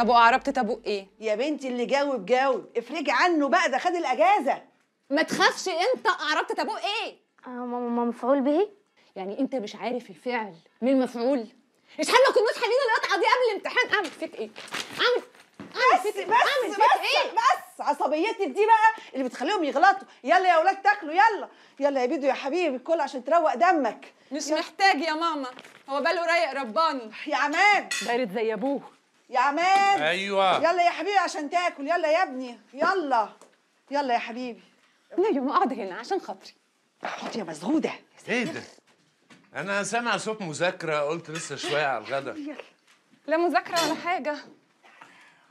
طب وأعربت تبوق إيه؟ يا بنتي اللي جاوب جاوب افرجي عنه بقى ده خد الأجازة ما تخافش أنت أعربت تبوق إيه؟ آه ماما مفعول به؟ يعني أنت مش عارف الفعل مين المفعول؟ مش ما كناش حلينا القطعة دي قبل الامتحان أعمل فيك إيه؟ أعمل بس إيه؟ بس بس بس, إيه؟ بس عصبيتي دي بقى اللي بتخليهم يغلطوا يلا يا اولاد تاكلوا يلا يلا يا بيدو يا حبيبي كل عشان تروق دمك مش يلا. محتاج يا ماما هو باله رايق رباني يا عماد بارد زي ابوه يا عماد ايوه يلا يا حبيبي عشان تاكل يلا يا ابني يلا يلا يا حبيبي لا يا ما اقعد هنا عشان خاطري اقعد يا مسدوده ايه ده انا سامع صوت مذاكره قلت لسه شويه على الغدا لا مذاكره ولا حاجه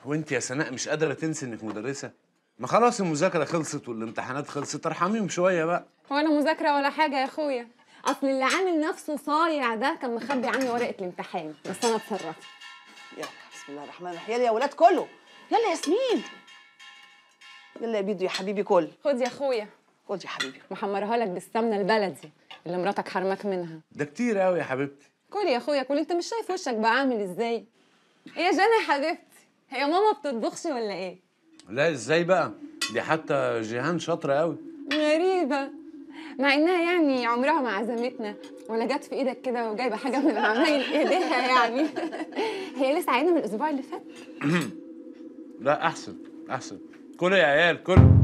وانت يا سناء مش قادره تنسي انك مدرسه ما خلاص المذاكره خلصت والامتحانات خلصت ارحميهم شويه بقى ولا مذاكره ولا حاجه يا اخويا اصل اللي عامل نفسه صايع ده كان مخبي عني ورقه الامتحان بس انا اتصرفت يلا بسم الله الرحمن الرحيم يلا يا ولاد كله يلا ياسمين يلا يا بيدو يا حبيبي كل خد يا اخويا خد يا حبيبي محمرها لك بالسمنه البلدي اللي مراتك حرمك منها ده كتير قوي يا حبيبتي كل يا اخويا كل انت مش شايف وشك بقى عامل ازاي ايه يا جنى يا حبيبتي هي ماما بتطبخش ولا ايه لا ازاي بقى دي حتى جيهان شاطره قوي غريبه مع انها يعني عمرها ما عزمتنا ولا جت في ايدك كده وجايبه حاجه من العمايل ايديها يعني هي لسه عينه من الاسبوع اللي فات لا احسن احسن كلوا يا عيال كلوا